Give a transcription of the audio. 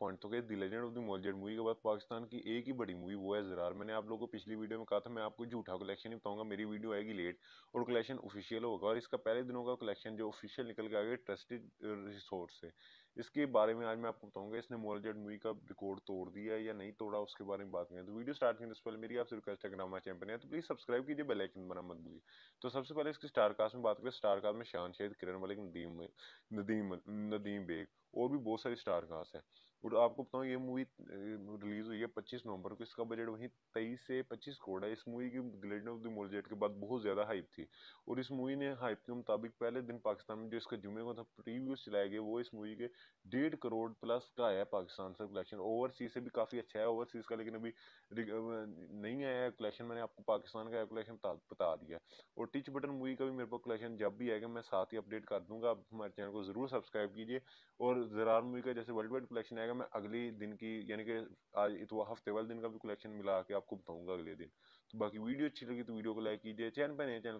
point तो गए the legend of the Maula Jatt movie के बाद पाकिस्तान की एक ही बड़ी मूवी वो है जरार मैंने आप लोगों को पिछली वीडियो में कहा था मैं आपको झूठा कलेक्शन ही बताऊंगा मेरी वीडियो आएगी लेट और कलेक्शन ऑफिशियल होगा और इसका पहले दिनों का कलेक्शन जो ऑफिशियल निकल के आ गया ट्रस्टेड रिसोर्स से इसके बारे में आज मैं आपको बताऊंगा इसने मोरल जेड मूवी का रिकॉर्ड तोड़ दिया है या नहीं तोड़ा उसके बारे में बात करें तो वीडियो स्टार्ट करने से पहले मेरी आपसे रिक्वेस्ट है नामा चैंपियन है तो प्लीज सब्सक्राइब कीजिए बेल आइकन बना मत भूलिए तो सबसे पहले इसके स्टार कास्ट में बात करें स्टार कास्ट में शान शेद किरण मलिक नदीम नदीम नदीम बेग और भी बहुत सारी स्टार कास्ट है और आपको बताऊँ ये मूवी पच्चीस नवंबर को इसका बजट वही तेईस से पच्चीस करोड़ है इस मूवी की ग्लेडन ऑफ द मोलजेट के बाद बहुत ज़्यादा हाइप थी और इस मूवी ने हाइप के मुताबिक पहले दिन पाकिस्तान में जो इसका जुमे को था प्रीव्यूज चलाए गए वो इस मूवी के डेढ़ करोड़ प्लस का आया पाकिस्तान से कलेक्शन ओवरसीज से भी काफ़ी अच्छा है ओवरसीज का लेकिन अभी नहीं आया है कलेक्शन मैंने आपको पाकिस्तान का कलेक्शन बता दिया और टिच बटन मूवी का भी मेरे पास कलेक्शन जब भी आएगा मैं साथ ही अपडेट कर दूंगा आप हमारे चैनल को ज़रूर सब्सक्राइब कीजिए और जरार मूवी का जैसे वर्ल्ड वाइड कलेक्शन आएगा मैं अगले दिन की यानी कि आज इतवा हफ्ते वाले दिन का भी कलेक्शन मिला के आपको बताऊंगा अगले दिन तो बाकी वीडियो अच्छी लगी तो वीडियो को लाइक कीजिए चैनल पर नए चैनल